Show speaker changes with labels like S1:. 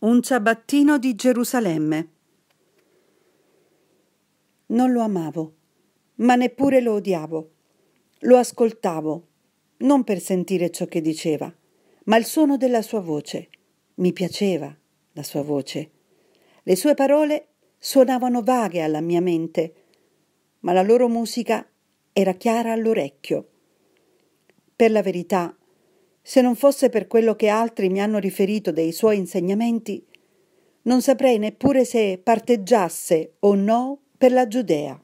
S1: Un ciabattino di Gerusalemme. Non lo amavo, ma neppure lo odiavo. Lo ascoltavo, non per sentire ciò che diceva, ma il suono della sua voce. Mi piaceva la sua voce. Le sue parole suonavano vaghe alla mia mente, ma la loro musica era chiara all'orecchio. Per la verità, se non fosse per quello che altri mi hanno riferito dei suoi insegnamenti, non saprei neppure se parteggiasse o no
S2: per la Giudea.